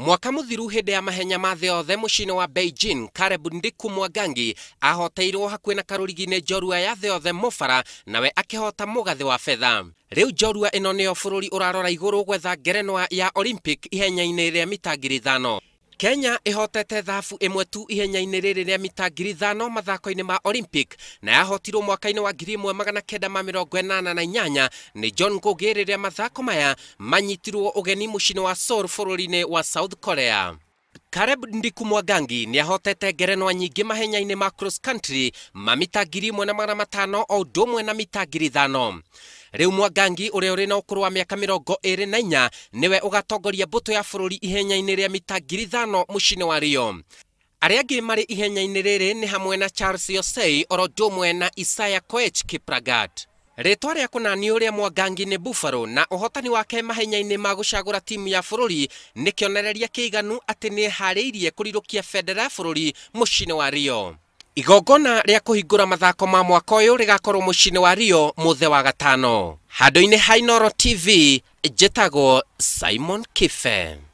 mwaka muthiru hĩndĩ ya mahenya ma thi othe muciini wa Beijing kareb Ndiku Mwangangi ahoteirũo hakuhi na karurigini njorua ya the othe mubara nawe akĩhota mũgathĩ wa fedha riu njorua ino niyo bũrũri urarora igũrũ gwetha ngerenwa ya Olympic ihenya inĩ ria mita ngiri ithano kenya ihotete thabu ĩmwe tu ihenya-inĩ rĩrĩ rĩa mita ngiri ithano mathako-inĩ ma Olympic na yahotirwo mwaka-inĩ wa ngiri ĩmwe magana kenda ma mĩrongo ĩnana na inyanya nĩ John Ngũgĩ rĩrĩa mathako maya manyitirwo ũgeni mũciĩ-inĩ wa sor bũrũri-inĩ wa South Korea kareb Ndiku Mwangangi nä ahotete ngerenwa nyingä mahenya-inä ma cross country ma mita ngiri imwe na magana matano o ũndũ ũmwe na mita ngiri ithano rĩu Mwangangi ũrĩa ũrĩ na ũkũrũ wa mĩaka mĩrongo ĩrĩ na inya nĩwe ũgatongoria mbũtũ ya bũrũri ihenya-inĩ rĩa mita ngiri ithano mũciĩ-inĩ wa Rio arĩa angĩ marĩ ihenya-inĩ rĩrĩ nĩ hamwe na Charles Yosei oro ũndũ ũmwe na Isaya Koech Kiplagat rĩtwa rĩa kũna ũrĩa mwangangi inĩ buffalo na ũhotani wake mahenya-inĩ ma gũcagũra timu ya bũrũri nĩ kĩonereria kĩiganu atĩ nĩ eharĩirie kũrirũkia bendera ya bũrũri mũciĩ-inĩ wa Rio igongona rĩa kũhingũra mathako ma mwaka ũyũ rĩgakorwo mũciĩ-inĩ wa Rio mũthe wa gatano handũ-inĩ hainoro TV njĩtagwo Simon kife